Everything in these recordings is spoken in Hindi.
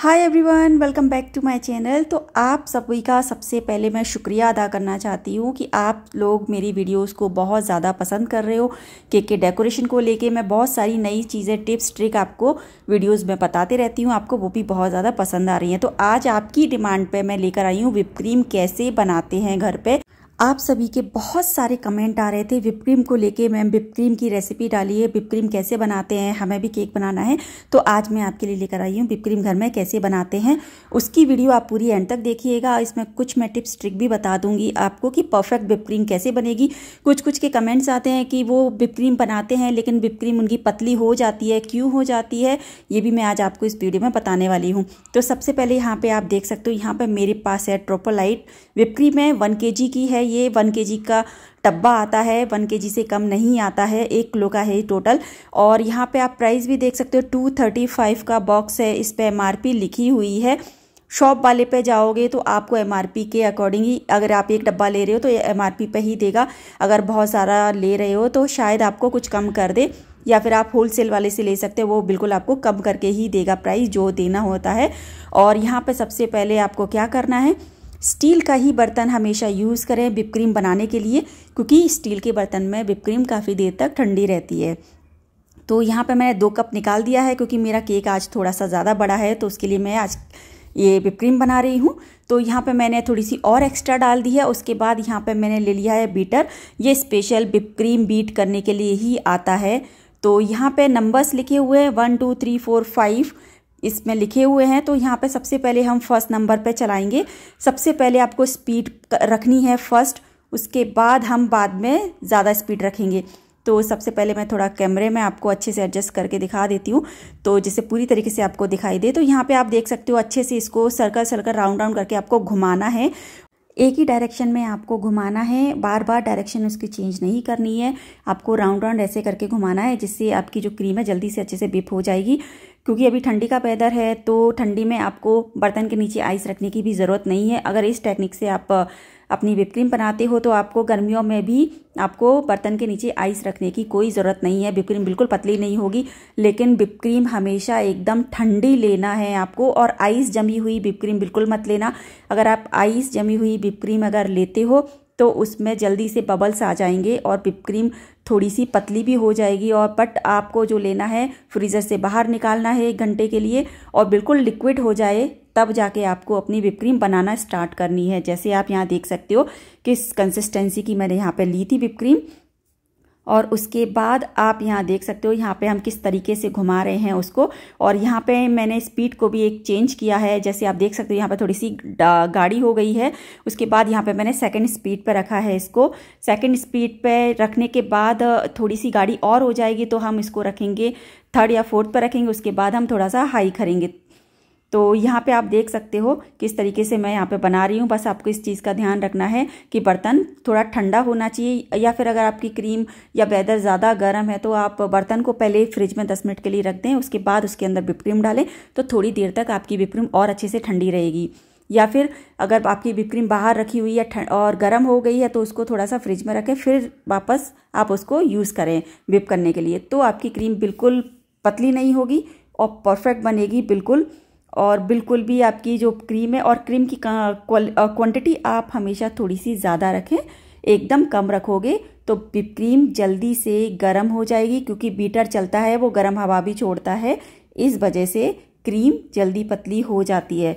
hi everyone welcome back to my channel तो आप सभी का सबसे पहले मैं शुक्रिया अदा करना चाहती हूँ कि आप लोग मेरी वीडियोस को बहुत ज़्यादा पसंद कर रहे हो केक के डेकोरेशन को लेके मैं बहुत सारी नई चीज़ें टिप्स ट्रिक आपको वीडियोस में बताते रहती हूँ आपको वो भी बहुत ज़्यादा पसंद आ रही हैं तो आज आपकी डिमांड पर मैं लेकर आई हूँ विप क्रीम कैसे बनाते हैं घर पर आप सभी के बहुत सारे कमेंट आ रहे थे विप क्रीम को लेके मैम विप क्रीम की रेसिपी डाली है विप क्रीम कैसे बनाते हैं हमें भी केक बनाना है तो आज मैं आपके लिए लेकर आई हूँ विप क्रीम घर में कैसे बनाते हैं उसकी वीडियो आप पूरी एंड तक देखिएगा इसमें कुछ मैं टिप्स ट्रिक भी बता दूंगी आपको कि परफेक्ट विप क्रीम कैसे बनेगी कुछ कुछ के कमेंट्स आते हैं कि वो विप क्रीम बनाते हैं लेकिन विप क्रीम उनकी पतली हो जाती है क्यों हो जाती है ये भी मैं आज आपको इस वीडियो में बताने वाली हूँ तो सबसे पहले यहाँ पर आप देख सकते हो यहाँ पर मेरे पास है ट्रोपोलाइट विप क्रीम है वन के की है ये वन के का डब्बा आता है वन के से कम नहीं आता है एक किलो का है टोटल और यहाँ पे आप प्राइस भी देख सकते हो टू थर्टी फाइव का बॉक्स है इस पर एम लिखी हुई है शॉप वाले पे जाओगे तो आपको एम के अकॉर्डिंग ही अगर आप एक डब्बा ले रहे हो तो एम आर पे ही देगा अगर बहुत सारा ले रहे हो तो शायद आपको कुछ कम कर दे या फिर आप होलसेल वाले से ले सकते हो वो बिल्कुल आपको कम करके ही देगा प्राइस जो देना होता है और यहाँ पे सबसे पहले आपको क्या करना है स्टील का ही बर्तन हमेशा यूज़ करें विप क्रीम बनाने के लिए क्योंकि स्टील के बर्तन में विप क्रीम काफ़ी देर तक ठंडी रहती है तो यहाँ पे मैंने दो कप निकाल दिया है क्योंकि मेरा केक आज थोड़ा सा ज़्यादा बड़ा है तो उसके लिए मैं आज ये विप क्रीम बना रही हूँ तो यहाँ पे मैंने थोड़ी सी और एक्स्ट्रा डाल दी है उसके बाद यहाँ पे मैंने ले लिया है बीटर ये स्पेशल विप क्रीम बीट करने के लिए ही आता है तो यहाँ पे नंबर्स लिखे हुए हैं one two three four five इसमें लिखे हुए हैं तो यहाँ पे सबसे पहले हम फर्स्ट नंबर पे चलाएंगे सबसे पहले आपको स्पीड रखनी है फर्स्ट उसके बाद हम बाद में ज़्यादा स्पीड रखेंगे तो सबसे पहले मैं थोड़ा कैमरे में आपको अच्छे से एडजस्ट करके दिखा देती हूँ तो जिसे पूरी तरीके से आपको दिखाई दे तो यहाँ पर आप देख सकते हो अच्छे से इसको सर्कल सर्कल राउंड राउंड करके आपको घुमाना है एक ही डायरेक्शन में आपको घुमाना है बार बार डायरेक्शन उसकी चेंज नहीं करनी है आपको राउंड राउंड ऐसे करके घुमाना है जिससे आपकी जो क्रीम है जल्दी से अच्छे से बिप हो जाएगी क्योंकि अभी ठंडी का पैदर है तो ठंडी में आपको बर्तन के नीचे आइस रखने की भी ज़रूरत नहीं है अगर इस टेक्निक से आप अपनी विप क्रीम बनाते हो तो आपको गर्मियों में भी आपको बर्तन के नीचे आइस रखने की कोई ज़रूरत नहीं है विप क्रीम बिल्कुल पतली नहीं होगी लेकिन विप क्रीम हमेशा एकदम ठंडी लेना है आपको और आइस जमी हुई विप क्रीम बिल्कुल मत लेना अगर आप आइस जमी हुई विप क्रीम अगर लेते हो तो उसमें जल्दी से बबल्स आ जाएंगे और विप क्रीम थोड़ी सी पतली भी हो जाएगी और बट आपको जो लेना है फ्रीज़र से बाहर निकालना है एक घंटे के लिए और बिल्कुल लिक्विड हो जाए तब जाके आपको अपनी विप क्रीम बनाना स्टार्ट करनी है जैसे आप यहाँ देख सकते हो किस कंसिस्टेंसी की मैंने यहाँ पर ली थी विप क्रीम और उसके बाद आप यहाँ देख सकते हो यहाँ पे हम किस तरीके से घुमा रहे हैं उसको और यहाँ पे मैंने स्पीड को भी एक चेंज किया है जैसे आप देख सकते हो यहाँ पे थोड़ी सी गाड़ी हो गई है उसके बाद यहाँ पे मैंने सेकंड स्पीड पर रखा है इसको सेकंड स्पीड पे रखने के बाद थोड़ी सी गाड़ी और हो जाएगी तो हम इसको रखेंगे थर्ड या फोर्थ पर रखेंगे उसके बाद हम थोड़ा सा हाई करेंगे तो यहाँ पे आप देख सकते हो किस तरीके से मैं यहाँ पे बना रही हूँ बस आपको इस चीज़ का ध्यान रखना है कि बर्तन थोड़ा ठंडा होना चाहिए या फिर अगर आपकी क्रीम या वेदर ज़्यादा गर्म है तो आप बर्तन को पहले फ्रिज में दस मिनट के लिए रख दें उसके बाद उसके अंदर विपक्रीम डालें तो थोड़ी देर तक आपकी विपक्रीम और अच्छे से ठंडी रहेगी या फिर अगर आपकी विपक्रीम बाहर रखी हुई है और गर्म हो गई है तो उसको थोड़ा सा फ्रिज में रखें फिर वापस आप उसको यूज़ करें विप करने के लिए तो आपकी क्रीम बिल्कुल पतली नहीं होगी और परफेक्ट बनेगी बिल्कुल और बिल्कुल भी आपकी जो क्रीम है और क्रीम की क्वांटिटी आप हमेशा थोड़ी सी ज़्यादा रखें एकदम कम रखोगे तो क्रीम जल्दी से गर्म हो जाएगी क्योंकि बीटर चलता है वो गर्म हवा भी छोड़ता है इस वजह से क्रीम जल्दी पतली हो जाती है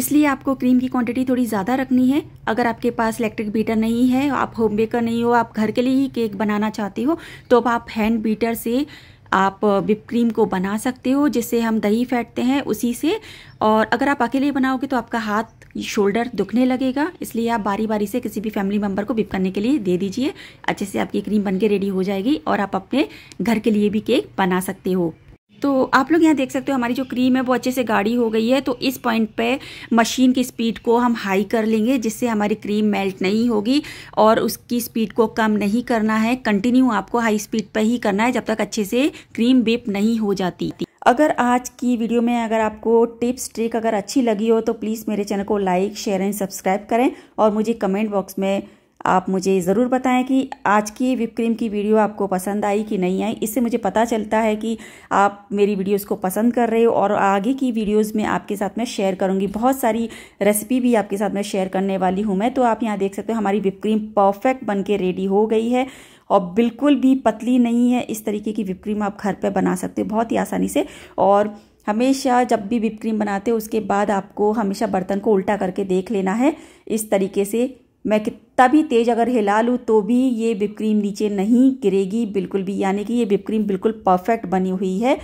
इसलिए आपको क्रीम की क्वांटिटी थोड़ी ज़्यादा रखनी है अगर आपके पास इलेक्ट्रिक बीटर नहीं है आप होम बेकर नहीं हो आप घर के लिए ही केक बनाना चाहते हो तो आप हैंड बीटर से आप विप क्रीम को बना सकते हो जिससे हम दही फेंटते हैं उसी से और अगर आप अकेले बनाओगे तो आपका हाथ शोल्डर दुखने लगेगा इसलिए आप बारी बारी से किसी भी फैमिली मेम्बर को विप करने के लिए दे दीजिए अच्छे से आपकी क्रीम बन के रेडी हो जाएगी और आप अपने घर के लिए भी केक बना सकते हो तो आप लोग यहाँ देख सकते हो हमारी जो क्रीम है वो अच्छे से गाढ़ी हो गई है तो इस पॉइंट पे मशीन की स्पीड को हम हाई कर लेंगे जिससे हमारी क्रीम मेल्ट नहीं होगी और उसकी स्पीड को कम नहीं करना है कंटिन्यू आपको हाई स्पीड पे ही करना है जब तक अच्छे से क्रीम बेप नहीं हो जाती थी अगर आज की वीडियो में अगर आपको टिप्स ट्रिक अगर अच्छी लगी हो तो प्लीज़ मेरे चैनल को लाइक शेयर एंड सब्सक्राइब करें और मुझे कमेंट बॉक्स में आप मुझे ज़रूर बताएं कि आज की विप क्रीम की वीडियो आपको पसंद आई कि नहीं आई इससे मुझे पता चलता है कि आप मेरी वीडियोस को पसंद कर रहे हो और आगे की वीडियोस में आपके साथ में शेयर करूँगी बहुत सारी रेसिपी भी आपके साथ में शेयर करने वाली हूँ मैं तो आप यहाँ देख सकते हो हमारी विप क्रीम परफेक्ट बन के रेडी हो गई है और बिल्कुल भी पतली नहीं है इस तरीके की विप क्रीम आप घर पर बना सकते हो बहुत ही आसानी से और हमेशा जब भी विप क्रीम बनाते हो उसके बाद आपको हमेशा बर्तन को उल्टा करके देख लेना है इस तरीके से मैं कित तभी तेज़ अगर हिला लूँ तो भी ये विप क्रीम नीचे नहीं गिरेगी बिल्कुल भी यानी कि ये विप क्रीम बिल्कुल परफेक्ट बनी हुई है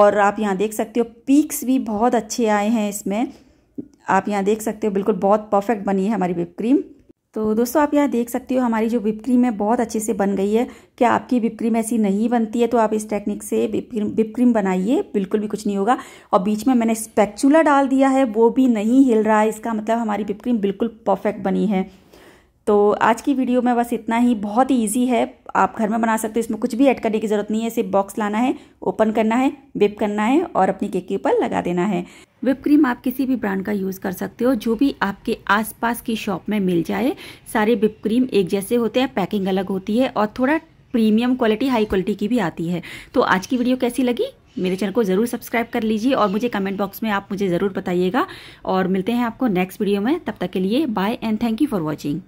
और आप यहाँ देख सकते हो पीक्स भी बहुत अच्छे आए हैं इसमें आप यहाँ देख सकते हो बिल्कुल बहुत परफेक्ट बनी है हमारी विप क्रीम तो दोस्तों आप यहाँ देख सकते हो हमारी जो विप क्रीम है बहुत अच्छे से बन गई है क्या आपकी विप क्रीम ऐसी नहीं बनती है तो आप इस टेक्निक से विप क्रीम विप क्रीम बनाइए बिल्कुल भी कुछ नहीं होगा और बीच में मैंने स्पेक्चुला डाल दिया है वो भी नहीं हिल रहा है इसका मतलब हमारी विप क्रीम बिल्कुल परफेक्ट बनी है तो आज की वीडियो में बस इतना ही बहुत ही ईजी है आप घर में बना सकते हो इसमें कुछ भी ऐड करने की ज़रूरत नहीं है सिर्फ बॉक्स लाना है ओपन करना है विप करना है और अपनी केक के ऊपर लगा देना है विप क्रीम आप किसी भी ब्रांड का यूज़ कर सकते हो जो भी आपके आसपास की शॉप में मिल जाए सारे विप क्रीम एक जैसे होते हैं पैकिंग अलग होती है और थोड़ा प्रीमियम क्वालिटी हाई क्वालिटी की भी आती है तो आज की वीडियो कैसी लगी मेरे चैनल को ज़रूर सब्सक्राइब कर लीजिए और मुझे कमेंट बॉक्स में आप मुझे ज़रूर बताइएगा और मिलते हैं आपको नेक्स्ट वीडियो में तब तक के लिए bye and thank you for watching